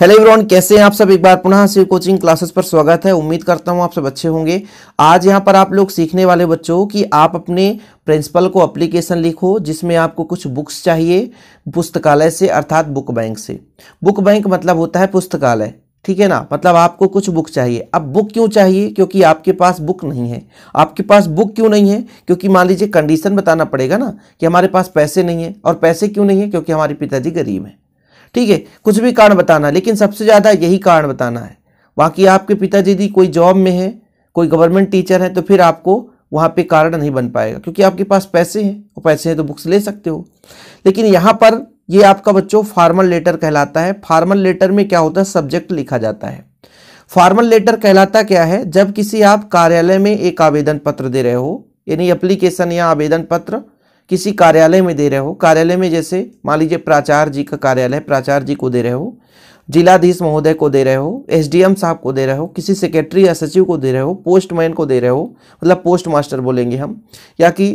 hello everyone कैसे हैं आप सब एक बार पुनः से कोचिंग क्लासेस पर स्वागत है उम्मीद करता हूं आप सब अच्छे होंगे आज यहां पर आप लोग सीखने वाले बच्चों कि आप अपने प्रिंसिपल को एप्लीकेशन लिखो जिसमें आपको कुछ बुक्स चाहिए पुस्तकालय से अर्थात बुक बैंक से बुक बैंक मतलब होता है पुस्तकालय ठीक है ना मतलब आपको कुछ बुक चाहिए अब बुक क्यों चाहिए क्योंकि आपके पास बुक नहीं है आपके पास बुक क्यों नहीं है क्योंकि मान लीजिए कंडीशन बताना पड़ेगा ना कि हमारे पास पैसे नहीं है और पैसे क्यों नहीं है क्योंकि हमारे पिताजी गरीब हैं ठीक है कुछ भी कारण बताना लेकिन सबसे ज़्यादा यही कारण बताना है बाकी आपके पिताजी यदि कोई जॉब में है कोई गवर्नमेंट टीचर है तो फिर आपको वहाँ पे कारण नहीं बन पाएगा क्योंकि आपके पास पैसे हैं और पैसे हैं तो बुक्स ले सकते हो लेकिन यहाँ पर ये आपका बच्चों फार्मल लेटर कहलाता है फार्मल लेटर में क्या होता है सब्जेक्ट लिखा जाता है फार्मल लेटर कहलाता क्या है जब किसी आप कार्यालय में एक आवेदन पत्र दे रहे हो यानी एप्लीकेशन या आवेदन पत्र किसी कार्यालय में दे रहे हो कार्यालय में जैसे मान लीजिए प्राचार्य जी का कार्यालय प्राचार्य जी को दे रहे हो जिलाधीश महोदय को दे रहे हो एसडीएम साहब को दे रहे हो किसी सेक्रेटरी या सचिव को दे रहे हो पोस्टमैन को दे रहे हो मतलब पोस्ट मास्टर बोलेंगे हम या कि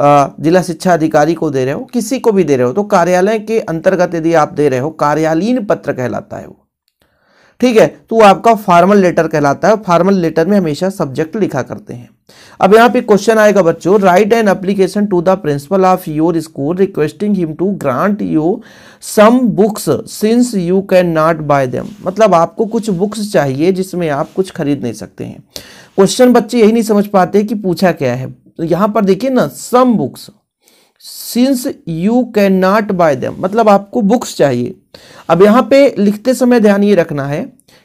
जिला शिक्षा अधिकारी को दे रहे हो किसी को भी दे रहे हो तो कार्यालय के अंतर्गत यदि आप दे रहे हो कार्यालयीन पत्र कहलाता है वो ठीक है तो आपका फॉर्मल लेटर कहलाता है फॉर्मल लेटर में हमेशा सब्जेक्ट लिखा करते हैं अब यहाँ पे क्वेश्चन आएगा बच्चों write an application to the principal of your school requesting him to grant you some books since you can not buy them मतलब आपको कुछ बुक्स चाहिए जिसमें आप कुछ खरीद नहीं सकते हैं क्वेश्चन बच्चे यही नहीं समझ पाते कि पूछा क्या है तो यहाँ पर देखिए ना some books since you can not buy them मतलब आपको बुक्स चाहिए अब यहां पे लिखते समय ध्यान ये रखना है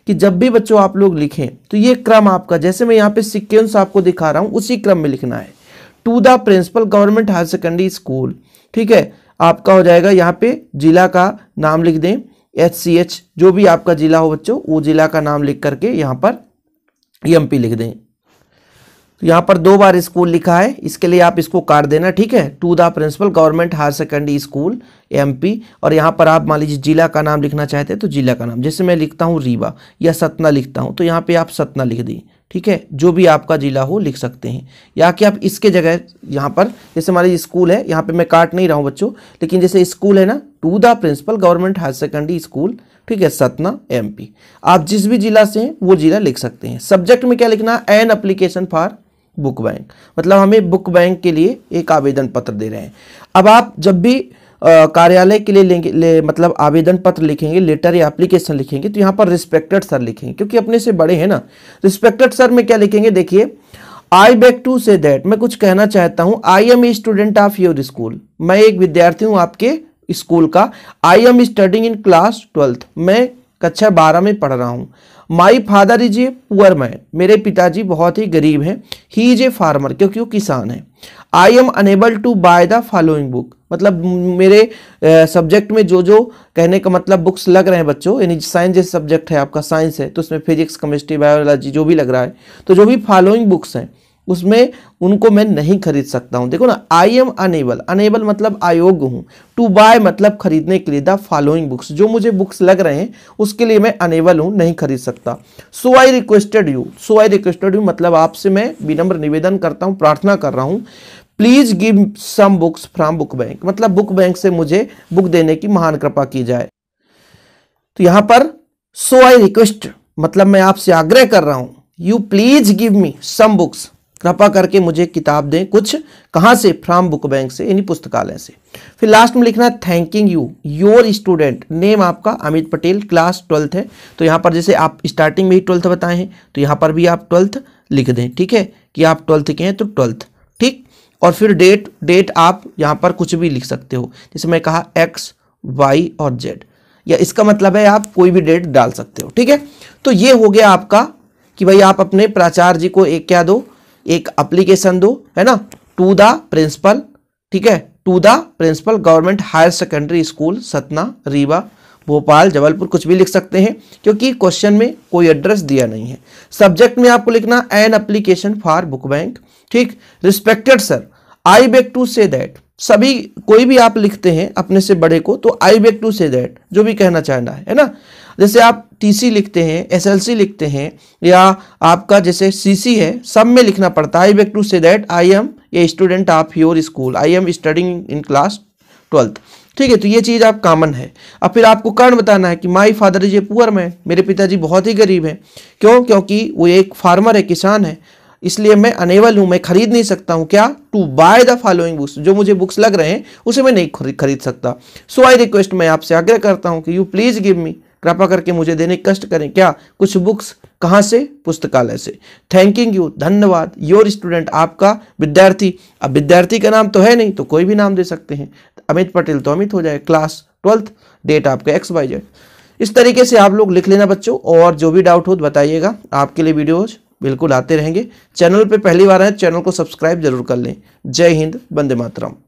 कि जब भी बच्चों आप लोग लिखें तो ये क्रम आपका जैसे मैं यहां पे सिक्वेंस आपको दिखा रहा हूं उसी क्रम में लिखना है to the principal government higher secondary school ठीक है आपका हो जाएगा यहां पे जिला का नाम लिख दें एच सी एच जो भी आपका जिला हो बच्चों वो जिला का नाम लिख करके यहां पर एम e पी लिख दें तो यहां पर दो बार स्कूल लिखा है इसके लिए आप इसको काट देना ठीक है to the principal government higher secondary school MP और यहां पर आप मान लीजिए जिला का नाम लिखना चाहते हैं तो जिला का नाम जैसे मैं लिखता हूँ रीवा या सतना लिखता हूँ तो यहाँ पर आप सतना लिख दी ठीक है जो भी आपका ज़िला हो लिख सकते हैं या कि आप इसके जगह यहाँ पर जैसे हमारे लीजिए स्कूल है यहाँ पे मैं काट नहीं रहा हूँ बच्चों लेकिन जैसे स्कूल है ना to the principal government higher secondary school ठीक है सतना एमपी आप जिस भी जिला से हैं वो जिला लिख सकते हैं सब्जेक्ट में क्या लिखना an application for book bank मतलब हमें बुक बैंक के लिए एक आवेदन पत्र दे रहे हैं अब आप जब भी कार्यालय के लिए लेंगे ले, मतलब आवेदन पत्र लिखेंगे लेटर या एप्लीकेशन लिखेंगे तो यहाँ पर रिस्पेक्टेड सर लिखेंगे क्योंकि अपने से बड़े हैं ना रिस्पेक्टेड सर में क्या लिखेंगे देखिए I beg to say that मैं कुछ कहना चाहता हूँ I am student of your school मैं एक विद्यार्थी हूँ आपके स्कूल का I am studying in class twelfth मैं कक्षा बारह में पढ़ रहा हूँ my father is a poor man मेरे पिताजी बहुत ही गरीब हैं ही इज ए फार्मर क्योंकि वो किसान है I am unable to buy the following book मतलब मेरे सब्जेक्ट में जो जो कहने का मतलब बुक्स लग रहे हैं बच्चों यानी साइंस जैसे सब्जेक्ट है आपका साइंस है तो उसमें फिजिक्स केमिस्ट्री बायोलॉजी जो भी लग रहा है तो जो भी फॉलोइंग बुक्स हैं उसमें उनको मैं नहीं खरीद सकता हूं देखो ना आई एम अनेबल अनेबल मतलब अयोग्य हूं टू बाय मतलब खरीदने के लिए द फॉलोइंग बुक्स जो मुझे बुक्स लग रहे हैं उसके लिए मैं अनेबल हूं नहीं खरीद सकता so I requested you so I requested you मतलब आपसे मैं विनम्र निवेदन करता हूँ प्रार्थना कर रहा हूँ please give some books from book bank मतलब बुक बैंक से मुझे बुक देने की महान कृपा की जाए तो यहां पर सो आई रिक्वेस्ट मतलब मैं आपसे आग्रह कर रहा हूं you please give me some books कृपा करके मुझे किताब दें कुछ कहाँ से फ्राम बुक बैंक से यानी पुस्तकालय से फिर लास्ट में लिखना है thanking you your student name आपका अमित पटेल क्लास ट्वेल्थ है तो यहाँ पर जैसे आप स्टार्टिंग में ही ट्वेल्थ बताए हैं तो यहाँ पर भी आप ट्वेल्थ लिख दें ठीक है कि आप ट्वेल्थ के हैं तो ट्वेल्थ ठीक और फिर डेट डेट आप यहाँ पर कुछ भी लिख सकते हो जैसे मैं कहा एक्स वाई और जेड या इसका मतलब है आप कोई भी डेट डाल सकते हो ठीक है तो ये हो गया आपका कि भाई आप अपने प्राचार्य जी को एक क्या दो एक अप्लीकेशन दो है ना टू द प्रिंसिपल ठीक है to the principal government higher secondary school Satna Rewa Bhopal Jabalpur कुछ भी लिख सकते हैं क्योंकि क्वेश्चन में कोई एड्रेस दिया नहीं है सब्जेक्ट में आपको लिखना an application for book bank ठीक respected sir I beg to say that सभी कोई भी आप लिखते हैं अपने से बड़े को तो I beg to say that जो भी कहना चाहना है ना जैसे आप टीसी लिखते हैं एसएलसी लिखते हैं या आपका जैसे सीसी है सब में लिखना पड़ता है I beg to say that I am a student of your school I am studying in class twelfth ठीक है तो ये चीज़ आप कॉमन है अब फिर आपको कारण बताना है कि my father is a poor man मेरे पिताजी बहुत ही गरीब हैं क्यों क्योंकि वो एक फार्मर है किसान है इसलिए मैं अनेबल हूँ मैं खरीद नहीं सकता हूँ क्या to buy the following books जो मुझे बुक्स लग रहे हैं उसे मैं नहीं खरीद सकता सो आई रिक्वेस्ट मैं आपसे आग्रह करता हूँ कि यू प्लीज़ गिव मी कृपा करके मुझे देने कष्ट करें क्या कुछ बुक्स कहाँ से पुस्तकालय से थैंकिंग यू धन्यवाद योर स्टूडेंट आपका विद्यार्थी अब विद्यार्थी का नाम तो है नहीं तो कोई भी नाम दे सकते हैं अमित पटेल तो अमित हो जाए क्लास ट्वेल्थ डेट आपका एक्स वाई जेड इस तरीके से आप लोग लिख लेना बच्चों और जो भी डाउट हो तो बताइएगा आपके लिए वीडियोज बिल्कुल आते रहेंगे चैनल पर पहली बार आए चैनल को सब्सक्राइब जरूर कर लें जय हिंद बंदे मातरम